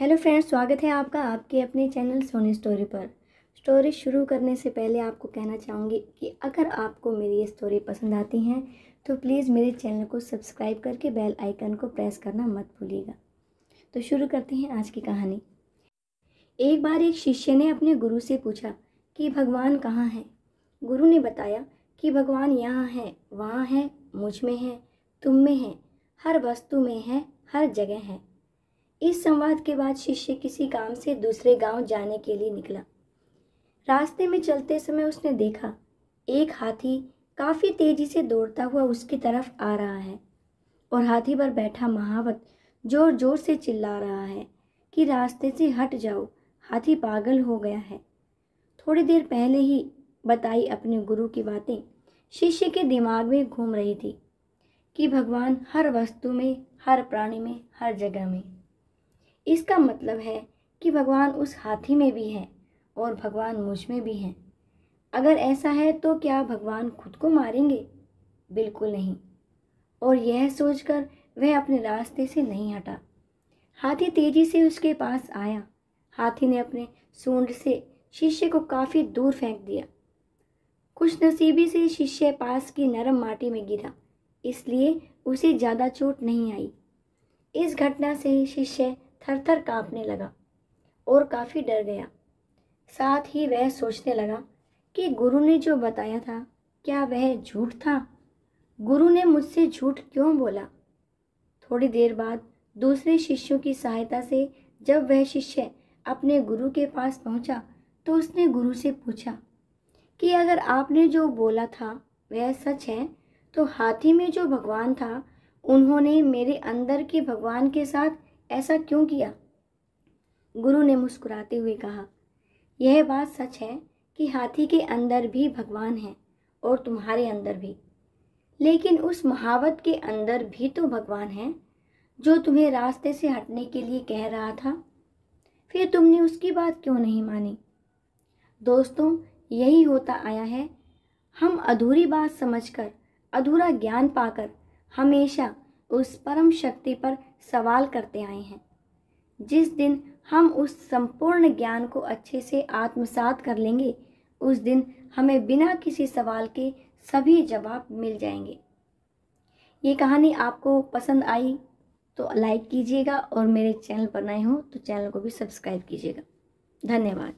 hello friends स्वागत है आपका आपके अपने चैनल सोनी स्टोरी पर स्टोरी शुरू करने से पहले आपको कहना चाहूँगी कि अगर आपको मेरी ये स्टोरी पसंद आती हैं तो प्लीज़ मेरे चैनल को सब्सक्राइब करके बेल आइकन को प्रेस करना मत भूलिएगा तो शुरू करते हैं आज की कहानी एक बार एक शिष्य ने अपने गुरु से पूछा कि भगवान कहाँ हैं गुरु ने बताया कि भगवान यहाँ हैं वहाँ हैं मुझ में है तुम में हैं हर वस्तु में है हर जगह है इस संवाद के बाद शिष्य किसी काम से दूसरे गांव जाने के लिए निकला रास्ते में चलते समय उसने देखा एक हाथी काफ़ी तेजी से दौड़ता हुआ उसकी तरफ आ रहा है और हाथी पर बैठा महावत जोर जोर से चिल्ला रहा है कि रास्ते से हट जाओ हाथी पागल हो गया है थोड़ी देर पहले ही बताई अपने गुरु की बातें शिष्य के दिमाग में घूम रही थी कि भगवान हर वस्तु में हर प्राणी में हर जगह में इसका मतलब है कि भगवान उस हाथी में भी हैं और भगवान मुझ में भी हैं अगर ऐसा है तो क्या भगवान खुद को मारेंगे बिल्कुल नहीं और यह सोचकर वह अपने रास्ते से नहीं हटा हाथी तेजी से उसके पास आया हाथी ने अपने सूंड से शिष्य को काफ़ी दूर फेंक दिया कुछ नसीबी से शिष्य पास की नरम माटी में गिरा इसलिए उसे ज़्यादा चोट नहीं आई इस घटना से शिष्य थर थर काँपने लगा और काफ़ी डर गया साथ ही वह सोचने लगा कि गुरु ने जो बताया था क्या वह झूठ था गुरु ने मुझसे झूठ क्यों बोला थोड़ी देर बाद दूसरे शिष्यों की सहायता से जब वह शिष्य अपने गुरु के पास पहुंचा, तो उसने गुरु से पूछा कि अगर आपने जो बोला था वह सच है तो हाथी में जो भगवान था उन्होंने मेरे अंदर के भगवान के साथ ऐसा क्यों किया गुरु ने मुस्कुराते हुए कहा यह बात सच है कि हाथी के अंदर भी भगवान है और तुम्हारे अंदर भी लेकिन उस महावत के अंदर भी तो भगवान है जो तुम्हें रास्ते से हटने के लिए कह रहा था फिर तुमने उसकी बात क्यों नहीं मानी दोस्तों यही होता आया है हम अधूरी बात समझकर अधूरा ज्ञान पाकर हमेशा उस परम शक्ति पर सवाल करते आए हैं जिस दिन हम उस संपूर्ण ज्ञान को अच्छे से आत्मसात कर लेंगे उस दिन हमें बिना किसी सवाल के सभी जवाब मिल जाएंगे ये कहानी आपको पसंद आई तो लाइक कीजिएगा और मेरे चैनल पर नए हो तो चैनल को भी सब्सक्राइब कीजिएगा धन्यवाद